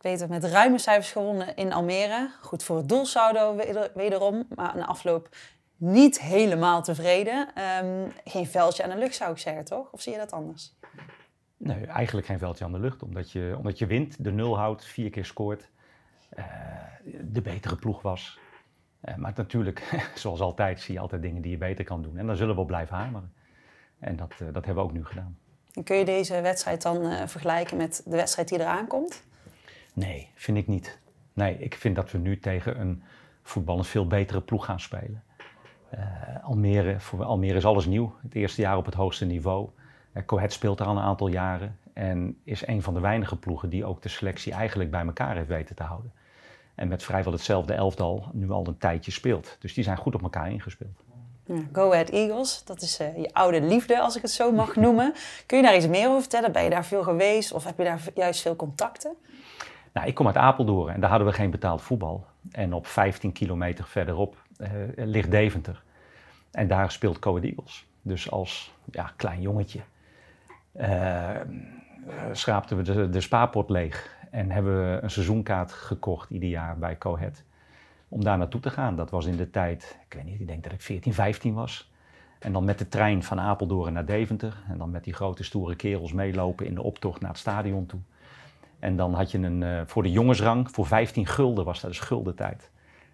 Ik weet het, met ruime cijfers gewonnen in Almere. Goed voor het doelsaldo wederom, maar een afloop niet helemaal tevreden. Ehm, geen veldje aan de lucht zou ik zeggen, toch? Of zie je dat anders? Nee, eigenlijk geen veldje aan de lucht. Omdat je, omdat je wint, de nul houdt, vier keer scoort. Eh, de betere ploeg was. Eh, maar natuurlijk, zoals altijd, zie je altijd dingen die je beter kan doen. En daar zullen we op blijven hameren. En dat, eh, dat hebben we ook nu gedaan. En kun je deze wedstrijd dan vergelijken met de wedstrijd die eraan komt? Nee, vind ik niet. Nee, ik vind dat we nu tegen een voetballend veel betere ploeg gaan spelen. Eh, Almere, voor Almere is alles nieuw. Het eerste jaar op het hoogste niveau. Uh, eh, Cohet speelt er al een aantal jaren. En is een van de weinige ploegen die ook de selectie eigenlijk bij elkaar heeft weten te houden. En met vrijwel hetzelfde elftal nu al een tijdje speelt. Dus die zijn goed op elkaar ingespeeld. Go Ahead Eagles, dat is eh, je oude liefde, als ik het zo mag noemen. Kun je daar iets meer over vertellen? Ben je daar veel geweest of heb je daar juist veel contacten? Nou, ik kom uit Apeldoorn en daar hadden we geen betaald voetbal. En op 15 kilometer verderop eh, ligt Deventer. En daar speelt Coed Eagles. Dus als ja, klein jongetje uh, schraapten we de, de spaarpot leeg. En hebben we een seizoenkaart gekocht ieder jaar bij Cohet. Om daar naartoe te gaan. Dat was in de tijd, ik weet niet, ik denk dat ik 14, 15 was. En dan met de trein van Apeldoorn naar Deventer. En dan met die grote stoere kerels meelopen in de optocht naar het stadion toe. En dan had je een, eh, voor de jongensrang, voor 15 gulden was dat dus guldentijd.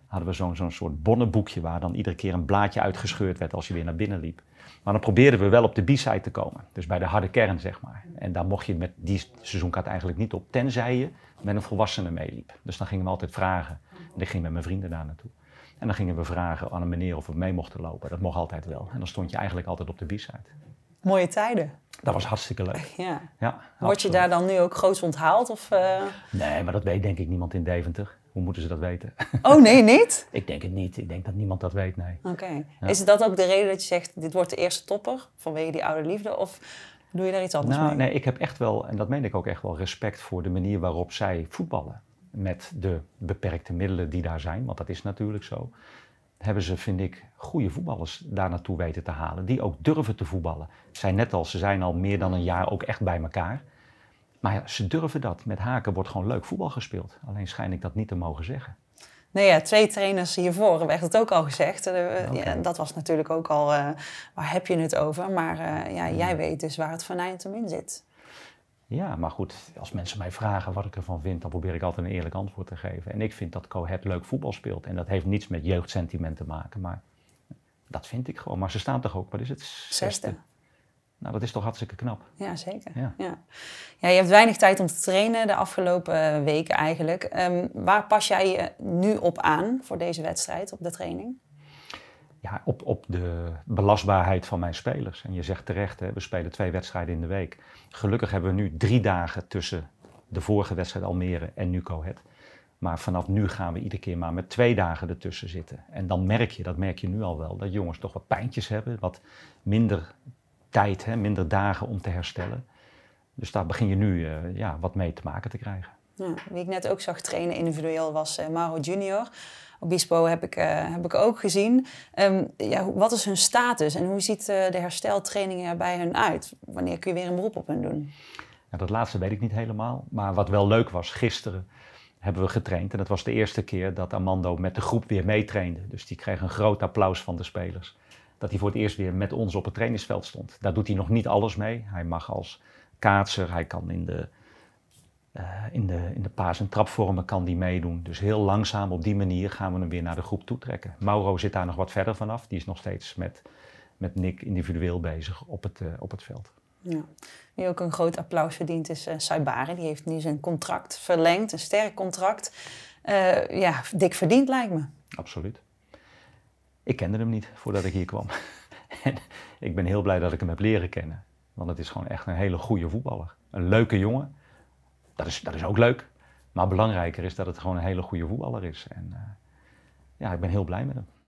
Hadden we zo'n zo'n soort bonnenboekje waar dan iedere keer een blaadje uitgescheurd werd als je weer naar binnen liep. Maar dan probeerden we wel op de B-side te komen. Dus bij de harde kern, zeg maar. En daar mocht je met die seizoenkaart eigenlijk niet op. Tenzij je met een volwassene meeliep. Dus dan gingen we altijd vragen. En ik ging met mijn vrienden daar naartoe. En dan gingen we vragen aan een meneer of we mee mochten lopen. Dat mocht altijd wel. En dan stond je eigenlijk altijd op de B-side. Mooie tijden. Dat was hartstikke leuk. Ja. ja Word je daar dan nu ook groots onthaald? Of, eh? Nee, maar dat weet denk ik niemand in Deventer. Hoe moeten ze dat weten? Oh nee, niet? ik denk het niet. Ik denk dat niemand dat weet, nee. Oké. Is dat ook de reden dat je zegt, dit wordt de eerste topper vanwege die oude liefde? Of doe je daar iets anders nou, mee? Nee, ik heb echt wel, en dat meen ik ook echt wel, respect voor de manier waarop zij voetballen. Met de beperkte middelen die daar zijn, want dat is natuurlijk zo hebben ze, vind ik, goede voetballers daar naartoe weten te halen. Die ook durven te voetballen. Zijn net als, ze zijn al meer dan een jaar ook echt bij elkaar. Maar ja, ze durven dat. Met Haken wordt gewoon leuk voetbal gespeeld. Alleen schijn ik dat niet te mogen zeggen. Nee, ja, twee trainers hiervoor werd het ook al gezegd. Eh, ja, dat was natuurlijk ook al, eh, waar heb je het over? Maar eh, ja, jij weet dus waar het venijn in zit. Ja, maar goed, als mensen mij vragen wat ik ervan vind, dan probeer ik altijd een eerlijk antwoord te geven. En ik vind dat Cohet leuk voetbal speelt. En dat heeft niets met jeugdsentiment te maken, maar dat vind ik gewoon. Maar ze staan toch ook, wat is het? Zesde. Nou, dat is toch hartstikke knap. Ja, zeker. Ja. ja. je hebt weinig tijd om te trainen de afgelopen weken eigenlijk. Ehm, waar pas jij je nu op aan voor deze wedstrijd, op de training? ja, op, op de belastbaarheid van mijn spelers. En je zegt terecht, hè, we spelen twee wedstrijden in de week. Gelukkig hebben we nu drie dagen tussen de vorige wedstrijd Almere en nu het. Maar vanaf nu gaan we iedere keer maar met twee dagen ertussen zitten. En dan merk je, dat merk je nu al wel, dat jongens toch wat pijntjes hebben. Wat minder tijd, hè, minder dagen om te herstellen. Dus daar begin je nu eh, ja, wat mee te maken te krijgen. Ja. Wie ik net ook zag trainen individueel was eh, Maro Junior. Obispo heb ik, eh, heb ik ook gezien. Ehm, ja, wat is hun status en hoe ziet eh, de hersteltraining er bij hun uit? Wanneer kun je weer een beroep op hun doen? Nou, dat laatste weet ik niet helemaal. Maar wat wel leuk was, gisteren hebben we getraind. En dat was de eerste keer dat Armando met de groep weer meetrainde. Dus die kreeg een groot applaus van de spelers. Dat hij voor het eerst weer met ons op het trainingsveld stond. Daar doet hij nog niet alles mee. Hij mag als kaatser, hij kan in de eh, in, de, in de paas- en trapvormen kan die meedoen. Dus heel langzaam op die manier gaan we hem weer naar de groep toetrekken. Mauro zit daar nog wat verder vanaf. Die is nog steeds met, met Nick individueel bezig op het, eh, op het veld. Ja. Wie ook een groot applaus verdient is uh, Saibari. Die heeft nu zijn contract verlengd, een sterk contract. ja, dik verdiend lijkt me. Absoluut. Ik kende hem niet voordat ik hier kwam. en ik ben heel blij dat ik hem heb leren kennen. Want het is gewoon echt een hele goede voetballer. Een leuke jongen dat is, dat is ook leuk. Maar belangrijker is dat het gewoon een hele goede voetballer is. En eh, ja, ik ben heel blij met hem.